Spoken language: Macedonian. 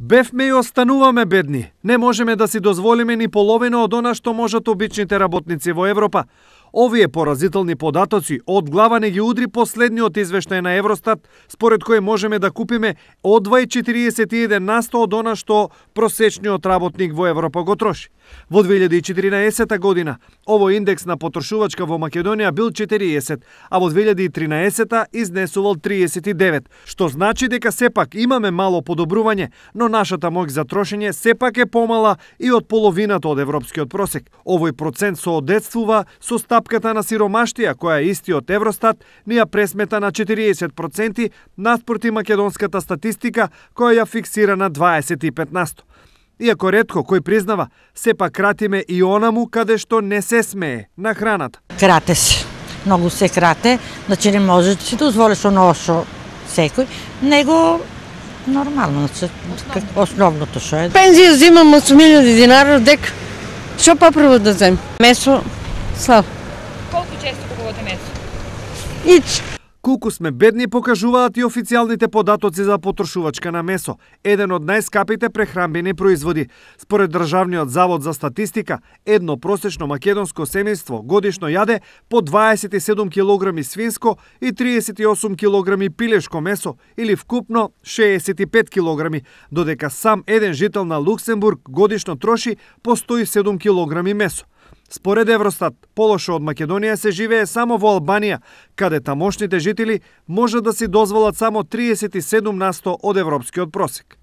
Бевме и остануваме бедни. Не можеме да си дозволиме ни половина од она што можат обичните работници во Европа. Овие поразителни податоци од глава не ги удри последниот извештај на Евростат, според кој можеме да купиме 2,41 41 насто од она што просечниот работник во Европа го троши. Во 2014 година овој индекс на потрошувачка во Македонија бил 40, а во 2013 изнесувал 39, што значи дека сепак имаме мало подобрување, но нашата моќ за трошење сепак е помала и од половината од европскиот просек. Овој процент соодетствува со став Стапката на сиромаштија, која е истиот Евростат, ни ја пресмета на 40% наспорти македонската статистика, која ја фиксира на 25%. Иако ретко кој признава, сепак кратиме и онаму каде што не се смее на храната. Крате се, многу се крате, значи не може да си дозволиш оно што секој, него нормално, значи, основното што е. Пензија 8 милиони динара, дека што па прво да земам? Месо, слава првото место. Ич! Колку сме бедни покажуваат и официјалните податоци за потрошувачка на месо, еден од најскапите прехрамбени производи. Според Државниот завод за статистика, едно просечно македонско семејство годишно јаде по 27 кг свинско и 38 кг пилешко месо или вкупно 65 кг, додека сам еден жител на Луксембург годишно троши по 107 кг месо. Според Евростат, полошо од Македонија се живее само во Албанија, каде тамошните жители може да си дозволат само 37 насто од европскиот просек.